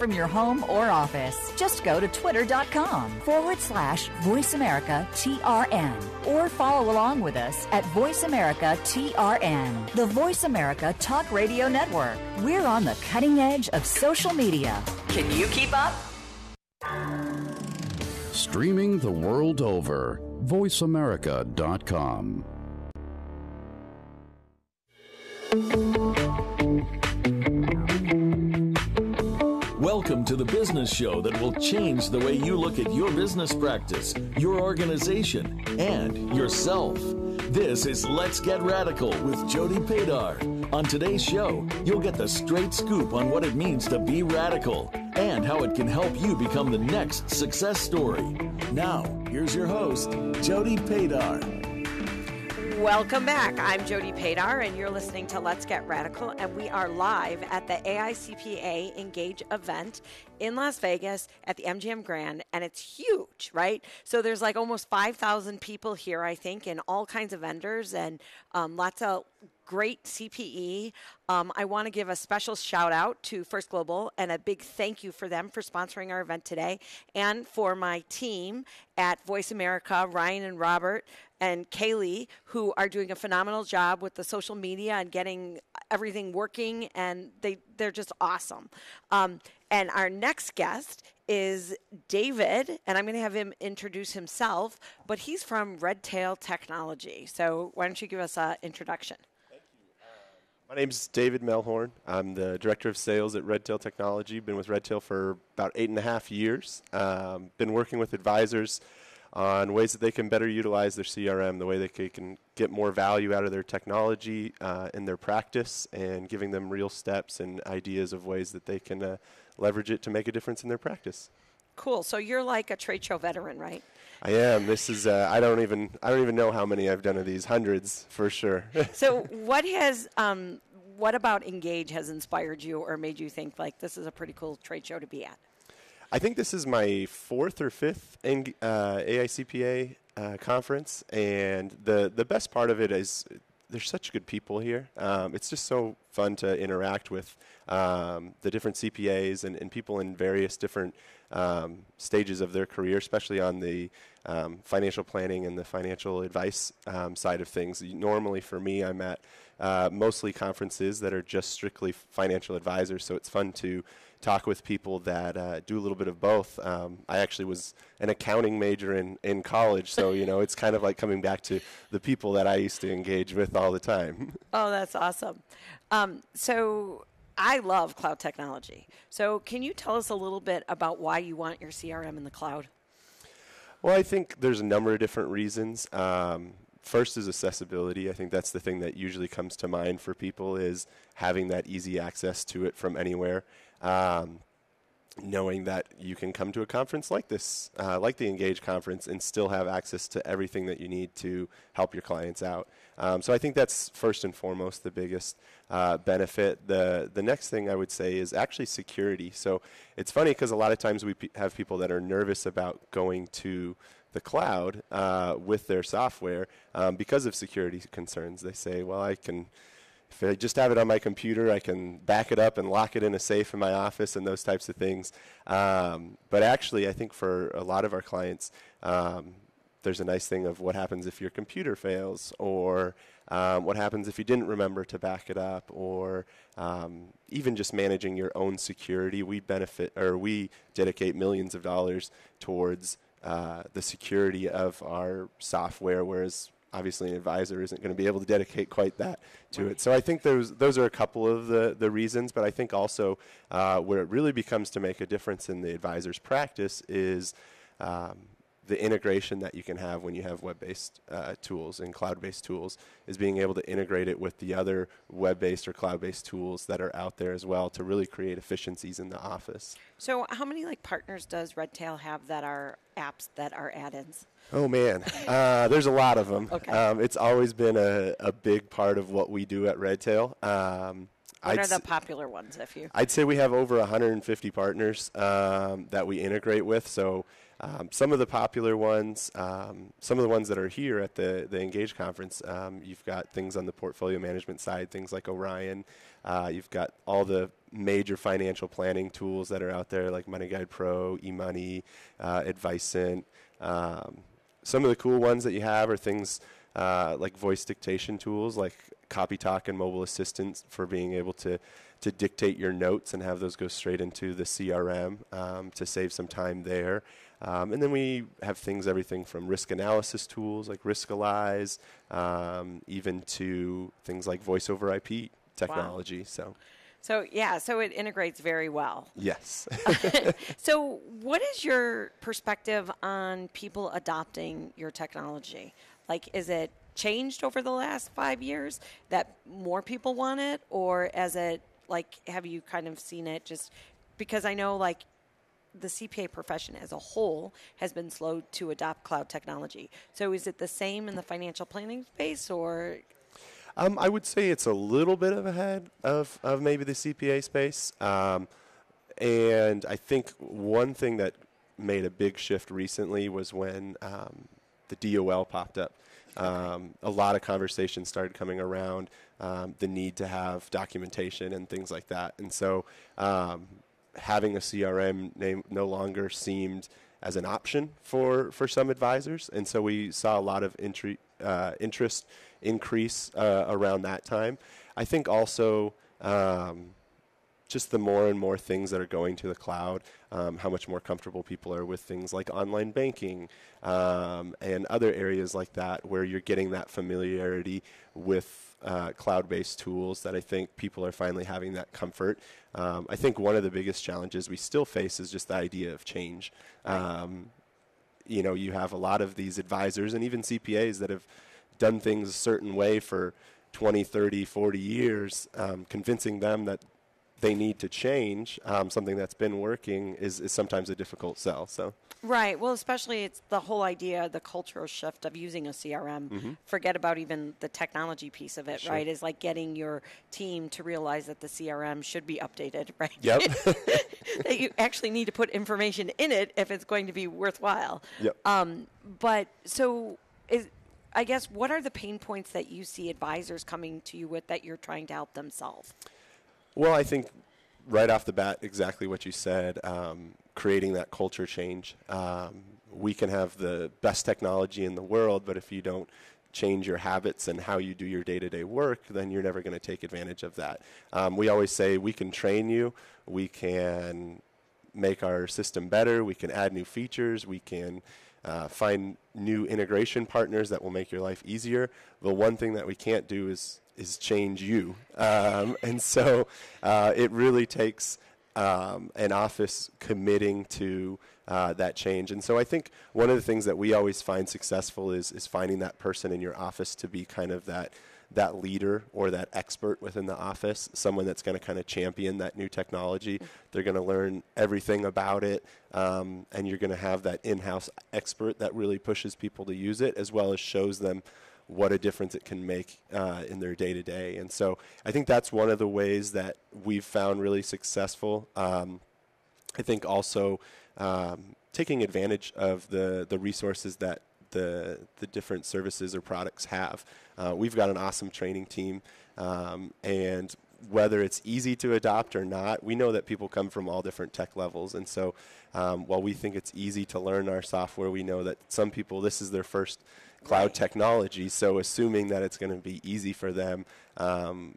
from your home or office. Just go to twitter.com forward slash Voice America TRN or follow along with us at Voice America TRN, the Voice America Talk Radio Network. We're on the cutting edge of social media. Can you keep up? Streaming the world over, VoiceAmerica.com. Welcome to the business show that will change the way you look at your business practice, your organization, and yourself. This is Let's Get Radical with Jody Paydar. On today's show, you'll get the straight scoop on what it means to be radical and how it can help you become the next success story. Now, here's your host, Jody Paydar. Welcome back. I'm Jody Paydar, and you're listening to Let's Get Radical, and we are live at the AICPA Engage event in Las Vegas at the MGM Grand, and it's huge, right? So there's like almost 5,000 people here, I think, and all kinds of vendors and um, lots of great CPE. Um, I want to give a special shout out to First Global and a big thank you for them for sponsoring our event today and for my team at Voice America, Ryan and Robert and Kaylee, who are doing a phenomenal job with the social media and getting everything working, and they, they're just awesome. Um, and our next guest is David, and I'm going to have him introduce himself, but he's from Redtail Technology. So why don't you give us an introduction? Um, my name is David Melhorn. I'm the director of sales at Redtail Technology. Been with Redtail for about eight and a half years. Um, been working with advisors on ways that they can better utilize their CRM, the way they can get more value out of their technology uh, in their practice, and giving them real steps and ideas of ways that they can uh, leverage it to make a difference in their practice. Cool. So you're like a trade show veteran, right? I am. This is uh, I don't even I don't even know how many I've done of these hundreds for sure. so what has um, what about Engage has inspired you or made you think like this is a pretty cool trade show to be at? I think this is my fourth or fifth Eng- uh, AICPA uh, conference, and the the best part of it is there's such good people here. Um, it's just so fun to interact with um, the different CPAs and, and, people in various different um, stages of their career, especially on the um, financial planning and the financial advice um, side of things. Normally, for me, I'm at uh, mostly conferences that are just strictly financial advisors. So it's fun to talk with people that uh, do a little bit of both. Um, I actually was an accounting major in, in college, so you know it's kind of like coming back to the people that I used to engage with all the time. oh, that's awesome. Um, so I love cloud technology. So can you tell us a little bit about why you want your CRM in the cloud? Well, I think there's a number of different reasons. Um, first is accessibility. I think that's the thing that usually comes to mind for people is having that easy access to it from anywhere. Um, knowing that you can come to a conference like this, uh, like the Engage conference, and still have access to everything that you need to help your clients out. Um, so I think that's first and foremost the biggest uh, benefit. The the next thing I would say is actually security. So it's funny because a lot of times we p- have people that are nervous about going to the cloud uh, with their software um, because of security concerns. They say, well, I can, if I just have it on my computer, I can back it up and lock it in a safe in my office and those types of things. Um, but actually, I think for a lot of our clients, um, there's a nice thing of what happens if your computer fails or um, what happens if you didn't remember to back it up or um, even just managing your own security we benefit or we dedicate millions of dollars towards uh, the security of our software, whereas obviously an advisor isn't going to be able to dedicate quite that to right. it. So I think those those are a couple of the the reasons, but I think also uh, where it really becomes to make a difference in the advisor's practice is. Um, the integration that you can have when you have web-based uh, tools and cloud-based tools is being able to integrate it with the other web-based or cloud-based tools that are out there as well to really create efficiencies in the office. So, how many like partners does Redtail have that are apps that are add-ins? Oh man, uh, there's a lot of them. Okay. Um, it's always been a, a big part of what we do at Redtail. Um, what I'd are the popular ones? If you, I'd say we have over 150 partners um, that we integrate with. So um, some of the popular ones, um, some of the ones that are here at the the Engage conference, um, you've got things on the portfolio management side, things like Orion. Uh, you've got all the major financial planning tools that are out there, like Money Guide Pro, eMoney, uh, Advicent. Um, some of the cool ones that you have are things. Uh, like voice dictation tools like Copy Talk and Mobile Assistant for being able to to dictate your notes and have those go straight into the CRM um, to save some time there. Um, and then we have things, everything from risk analysis tools like Riskalyze, um, even to things like voice over IP technology. Wow. So. So yeah, so it integrates very well. Yes. so what is your perspective on people adopting your technology? Like is it changed over the last five years that more people want it, or as it like have you kind of seen it just because I know like the CPA profession as a whole has been slow to adopt cloud technology. So is it the same in the financial planning space or? Um, I would say it's a little bit of ahead of, of maybe the CPA space. Um, and I think one thing that made a big shift recently was when um, the DOL popped up. Um, a lot of conversations started coming around um, the need to have documentation and things like that. And so um, having a CRM name no longer seemed as an option for, for some advisors. And so we saw a lot of intri- uh, interest increase uh, around that time. I think also um, just the more and more things that are going to the cloud, um, how much more comfortable people are with things like online banking um, and other areas like that, where you're getting that familiarity with uh, cloud based tools that I think people are finally having that comfort. Um, I think one of the biggest challenges we still face is just the idea of change. Um, you know, you have a lot of these advisors and even CPAs that have done things a certain way for 20, 30, 40 years, um, convincing them that they need to change um, something that's been working is, is sometimes a difficult sell. So right, well, especially it's the whole idea, the cultural shift of using a CRM. Mm-hmm. Forget about even the technology piece of it, sure. right? Is like getting your team to realize that the CRM should be updated, right? Yep. that you actually need to put information in it if it's going to be worthwhile. Yep. Um, but so is I guess what are the pain points that you see advisors coming to you with that you're trying to help them solve? Well, I think right off the bat, exactly what you said, um, creating that culture change. Um, we can have the best technology in the world, but if you don't change your habits and how you do your day to day work, then you're never going to take advantage of that. Um, we always say we can train you, we can make our system better. We can add new features. We can uh, find new integration partners that will make your life easier. The one thing that we can't do is is change you, um, and so uh, it really takes um, an office committing to uh, that change. And so I think one of the things that we always find successful is is finding that person in your office to be kind of that that leader or that expert within the office, someone that's going to kind of champion that new technology. They're going to learn everything about it, um, and you're going to have that in house expert that really pushes people to use it as well as shows them what a difference it can make uh, in their day to day. And so I think that's one of the ways that we've found really successful. Um, I think also um, taking advantage of the, the resources that the, the different services or products have. Uh, we've got an awesome training team, um, and whether it's easy to adopt or not, we know that people come from all different tech levels. And so um, while we think it's easy to learn our software, we know that some people, this is their first cloud right. technology. So assuming that it's going to be easy for them, um,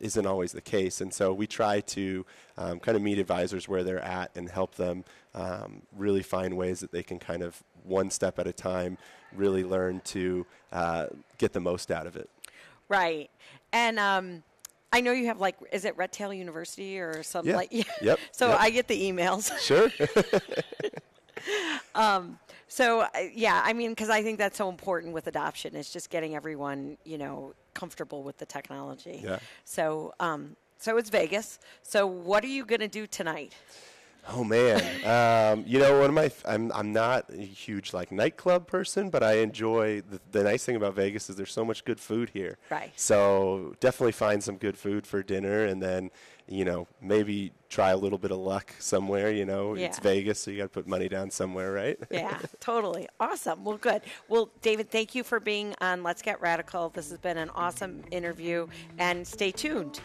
isn't always the case. And so we try to um, kind of meet advisors where they're at and help them um, really find ways that they can kind of one step at a time really learn to uh, get the most out of it. Right. And, um I know you have like, is it Red Tail University or something yeah. like? Yeah. Yep. so yep. I get the emails. sure. um, so yeah, I mean, because I think that's so important with adoption. It's just getting everyone, you know, comfortable with the technology. Yeah. So, um, so it's Vegas. So, what are you going to do tonight? Oh man, um, you know one of my I'm I'm not a huge like nightclub person, but I enjoy the, the nice thing about Vegas is there's so much good food here. Right. So definitely find some good food for dinner, and then you know maybe try a little bit of luck somewhere. You know yeah. it's Vegas, so you got to put money down somewhere, right? yeah, totally. Awesome. Well, good. Well, David, thank you for being on Let's Get Radical. This has been an awesome interview, and stay tuned.